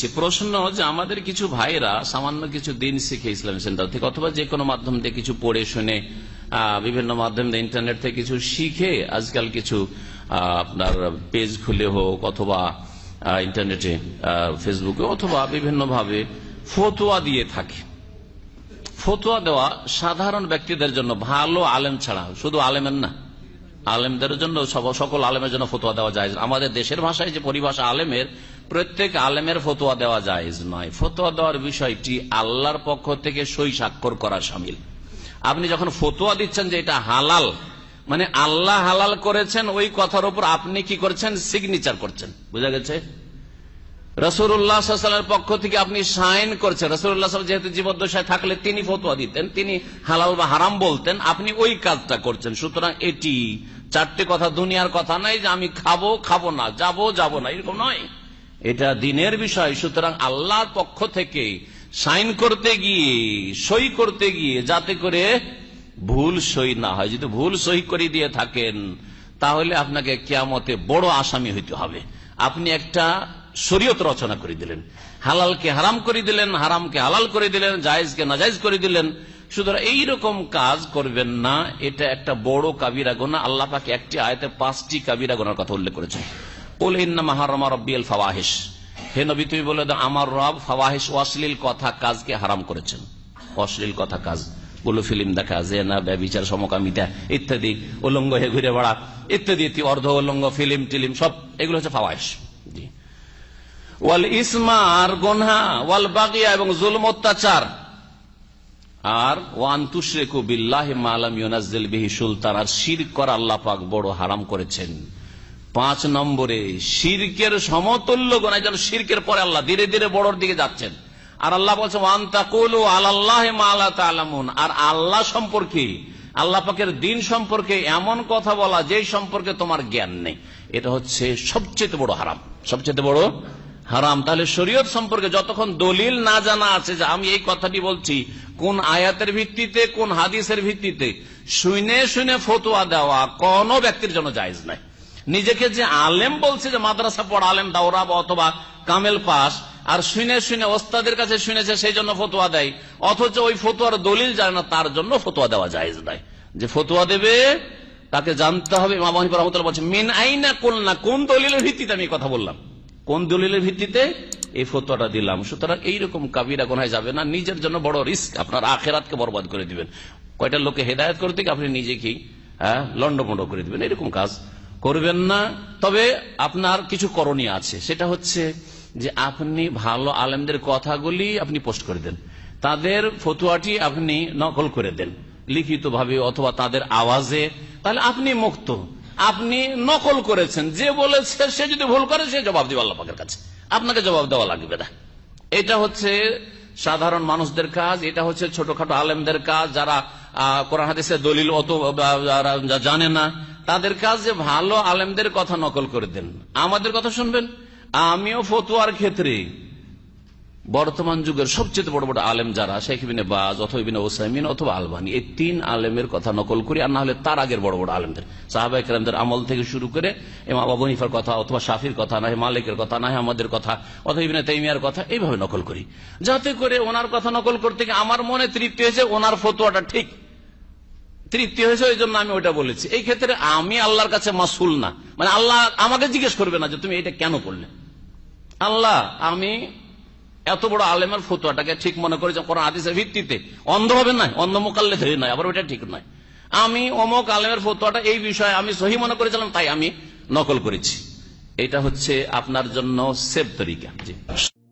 সে প্রশ্ন যে আমাদের কিছু ভাইরা সামান্য কিছু দিন শিখে ইসলামী সেন্টার থেকে অথবা যে কোনো মাধ্যম দিয়ে কিছু পড়ে শুনে বিভিন্ন মাধ্যম দিয়ে ইন্টারনেট থেকে কিছু শিখে আজকাল কিছু আপনার পেজ খুলে হোক অথবা ইন্টারনেটে ফেসবুকে অথবা বিভিন্ন ভাবে ফতোয়া দিয়ে থাকে ফতোয়া দেওয়া সাধারণ ব্যক্তিদের জন্য ভালো আলেম ছাড়া শুধু আলেমের না আলেমদের জন্য সকল আলেমের জন্য ফতোয়া দেওয়া যায় আমাদের দেশের ভাষায় যে পরিভাষা আলেমের প্রত্যেক আলেমের ফতোয়া দেওয়া যায় নয় ফতোয়া দেওয়ার বিষয়টি আল্লাহর পক্ষ থেকে সই স্বাক্ষর করা সামিল আপনি যখন ফতোয়া দিচ্ছেন যে এটা হালাল মানে আল্লাহ হালাল করেছেন ওই কথার উপর আপনি কি করছেন সিগনেচার করছেন বুঝা গেছে রসুল্লাহামের পক্ষ থেকে আপনি সাইন করছেন রসুল্লাহ যেহেতু জীবদ্দশায় থাকলে তিনি ফতোয়া দিতেন তিনি হালাল বা হারাম বলতেন আপনি ওই কাজটা করছেন সুতরাং এটি চারটি কথা দুনিয়ার কথা নাই যে আমি খাবো খাবো না যাব যাব না এরকম নয় এটা দিনের বিষয় সুতরাং আল্লাহর পক্ষ থেকে সাইন করতে গিয়ে সই করতে গিয়ে যাতে করে ভুল সই না হয় যদি ভুল সই করে দিয়ে থাকেন তাহলে আপনাকে কেয়ামতে বড় আসামি হইতে হবে আপনি একটা শরীয়ত রচনা করে দিলেন হালালকে হারাম করে দিলেন হারামকে হালাল করে দিলেন জায়েজকে নাজাইজ করে দিলেন সুতরাং এইরকম কাজ করবেন না এটা একটা বড় কাবিরা গোনা আল্লাহ পাকে একটি আয়তে পাঁচটি কাবিরা গোনার কথা উল্লেখ করেছেন উলঙ্গ হয়ে ঘুরে বেড়া ইত্যাদি অর্ধ উলঙ্গ ফিল্ম টিলিম সব এগুলো হচ্ছে ফাওয়াহ ওয়াল ইসমা আর গনহা ওয়াল বাগিয়া এবং জুলম অত্যাচার আর ওয়ান তুশরেকু বিল্লাহ মালাম ইউনাজ্জিল বিহি সুলতান আর শির কর আল্লাহ পাক বড় হারাম করেছেন পাঁচ নম্বরে শিরকের সমতুল্য গোনা যেন শিরকের পরে আল্লাহ ধীরে ধীরে বড়র দিকে যাচ্ছেন আর আল্লাহ বলছে ওয়ান তাকুলু আল্লাহ মালা তালামুন আর আল্লাহ সম্পর্কে আল্লাহ পাকের দিন সম্পর্কে এমন কথা বলা যে সম্পর্কে তোমার জ্ঞান নেই এটা হচ্ছে সবচেয়ে বড় হারাম সবচেয়ে বড় হারাম তাহলে শরীয়ত সম্পর্কে যতক্ষণ দলিল না জানা আছে যে আমি এই কথাটি বলছি কোন আয়াতের ভিত্তিতে কোন হাদিসের ভিত্তিতে শুনে শুনে ফতুয়া দেওয়া কোন ব্যক্তির জন্য জায়জ নাই নিজেকে যে আলেম বলছে যে মাদ্রাসা পড় আলেম দাওরাব অথবা কামেল পাস আর শুনে শুনে ওস্তাদের কাছে শুনেছে সেই জন্য ফতুয়া দেয় অথচ ওই ফতুয়ার দলিল জানে না তার জন্য ফতুয়া দেওয়া জায়জ নাই যে ফতুয়া দেবে তাকে জানতে হবে মামা রহমতুল্লাহ বলছে মিন আইনা কোন না কোন দলিলের ভিত্তিতে আমি কথা বললাম কোন দলিলের ভিত্তিতে এই ফতোয়াটা দিলাম সুতরাং এইরকম কাবিরা গোনায় যাবে না নিজের জন্য বড় রিস্ক আপনার আখেরাতকে বরবাদ করে দিবেন কয়টা লোকে হেদায়ত করতে গিয়ে আপনি নিজেকেই হ্যাঁ লন্ডমন্ড করে দিবেন এরকম কাজ করবেন না তবে আপনার কিছু করণীয় আছে সেটা হচ্ছে যে আপনি ভালো আলেমদের কথাগুলি আপনি পোস্ট করে দেন তাদের ফতুয়াটি আপনি নকল করে দেন লিখিতভাবে অথবা তাদের আওয়াজে তাহলে আপনি মুক্ত আপনি নকল করেছেন যে বলেছে সে যদি ভুল করে সে জবাব দিবে আল্লাহ পাকের কাছে আপনাকে জবাব দেওয়া লাগবে না এটা হচ্ছে সাধারণ মানুষদের কাজ এটা হচ্ছে ছোটখাটো আলেমদের কাজ যারা কোরআন হাদিসের দলিল অত জানে না তাদের কাজ যে ভালো আলেমদের কথা নকল করে দেন আমাদের কথা শুনবেন আমিও ফতুয়ার ক্ষেত্রে বর্তমান যুগের সবচেয়ে বড় বড় আলেম যারা শেখ বিনে বাজ অথবা ওসাইমিন অথবা আলবানি এই তিন আলেমের কথা নকল করি আর না হলে তার আগের বড় বড় আলেমদের সাহাবাই কালামদের আমল থেকে শুরু করে এমা বাবনিফার কথা অথবা শাফির কথা নয় মালিকের কথা নয় আমাদের কথা অথবা তেমিয়ার কথা এইভাবে নকল করি যাতে করে ওনার কথা নকল করতে গিয়ে আমার মনে তৃপ্তি হয়েছে ওনার ফতোয়াটা ঠিক তৃপ্তি হয়েছে ওই জন্য আমি ওটা বলেছি এই ক্ষেত্রে আমি আল্লাহর কাছে মাসুল না মানে আল্লাহ আমাকে জিজ্ঞেস করবে না যে তুমি এটা কেন করলে আল্লাহ আমি এত বড় আলেমের ফতুয়াটাকে ঠিক মনে করেছে কোরআন আদিসের ভিত্তিতে অন্ধ হবে না অন্ধ মোকাল্লে ধরে নয় আবার ওইটা ঠিক নয় আমি অমক আলেমের ফতুয়াটা এই বিষয়ে আমি সহি মনে করেছিলাম তাই আমি নকল করেছি এটা হচ্ছে আপনার জন্য সেভ তরিকা